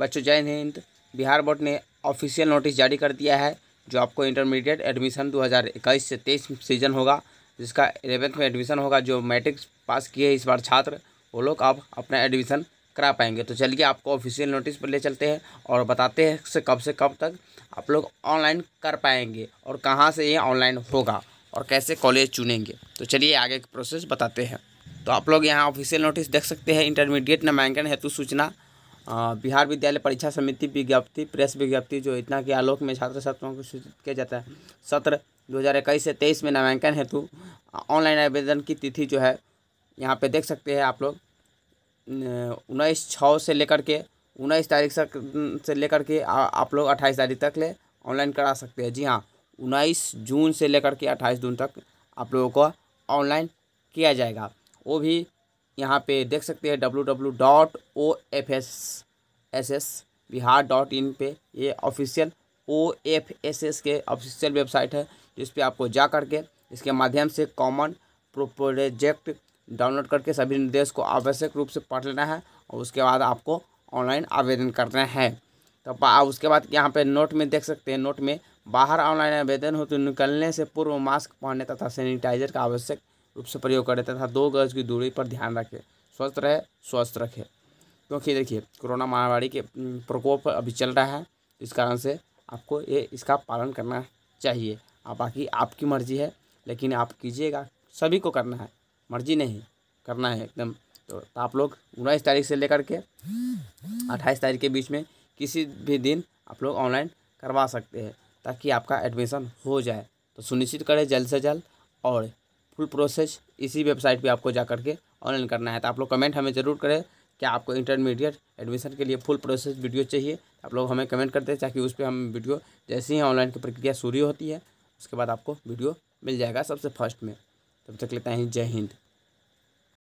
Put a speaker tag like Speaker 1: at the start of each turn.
Speaker 1: बच्चों जय हिंद बिहार बोर्ड ने ऑफिशियल नोटिस जारी कर दिया है जो आपको इंटरमीडिएट एडमिशन 2021 से तेईस सीजन होगा जिसका एलेवेंथ में एडमिशन होगा जो मैट्रिक पास किए इस बार छात्र वो लोग आप अपना एडमिशन करा पाएंगे तो चलिए आपको ऑफिशियल नोटिस पर ले चलते हैं और बताते हैं से कब से कब तक आप लोग ऑनलाइन कर पाएंगे और कहाँ से ये ऑनलाइन होगा और कैसे कॉलेज चुनेंगे तो चलिए आगे प्रोसेस बताते हैं तो आप लोग यहाँ ऑफिशियल नोटिस देख सकते हैं इंटरमीडिएट नामांकन हेतु सूचना बिहार विद्यालय परीक्षा समिति विज्ञप्ति प्रेस विज्ञप्ति जो इतना के आलोक में छात्र छात्राओं को सूचित किया जाता है सत्र दो से तेईस में नामांकन हेतु ऑनलाइन आवेदन की तिथि जो है यहाँ पे देख सकते हैं आप लोग उन्नीस छः से लेकर के उन्नीस तारीख तक से लेकर के आप लोग अट्ठाईस तारीख तक ले ऑनलाइन करा सकते हैं जी हाँ उन्नीस जून से लेकर के अट्ठाईस जून तक आप लोगों को ऑनलाइन किया जाएगा वो भी यहाँ पे देख सकते हैं W W dot O F S S S Bihar dot in पर ये official O F S S के ऑफिशियल वेबसाइट है जिस पर आपको जा करके इसके माध्यम से कॉमन प्रोजेक्ट डाउनलोड करके सभी निर्देश को आवश्यक रूप से पढ़ लेना है और उसके बाद आपको ऑनलाइन आवेदन करना है तो उसके बाद यहाँ पे नोट में देख सकते हैं नोट में बाहर ऑनलाइन आवेदन हो तो निकलने से पूर्व मास्क पहनने तथा सैनिटाइजर का आवश्यक रूप से प्रयोग करें तथा दो गज की दूरी पर ध्यान रखें स्वस्थ रहे स्वस्थ रखें क्योंकि तो देखिए कोरोना महामारी के प्रकोप अभी चल रहा है इस कारण से आपको ये इसका पालन करना चाहिए आप बाकी आपकी मर्ज़ी है लेकिन आप कीजिएगा सभी को करना है मर्जी नहीं करना है एकदम तो, तो आप लोग उन्नीस तारीख से लेकर के अट्ठाईस तारीख के बीच में किसी भी दिन आप लोग ऑनलाइन करवा सकते हैं ताकि आपका एडमिशन हो जाए तो सुनिश्चित करें जल्द से जल्द और फुल प्रोसेस इसी वेबसाइट पे आपको जा करके ऑनलाइन करना है तो आप लोग कमेंट हमें ज़रूर करें क्या आपको इंटरमीडिएट एडमिशन के लिए फुल प्रोसेस वीडियो चाहिए तो आप लोग हमें कमेंट करते हैं ताकि उस पर हम वीडियो जैसे ही ऑनलाइन की प्रक्रिया शुरू होती है उसके बाद आपको वीडियो मिल जाएगा सबसे फर्स्ट में तब तक लेते हैं जय हिंद